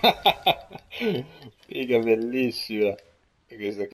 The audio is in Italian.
Figa bellissima questa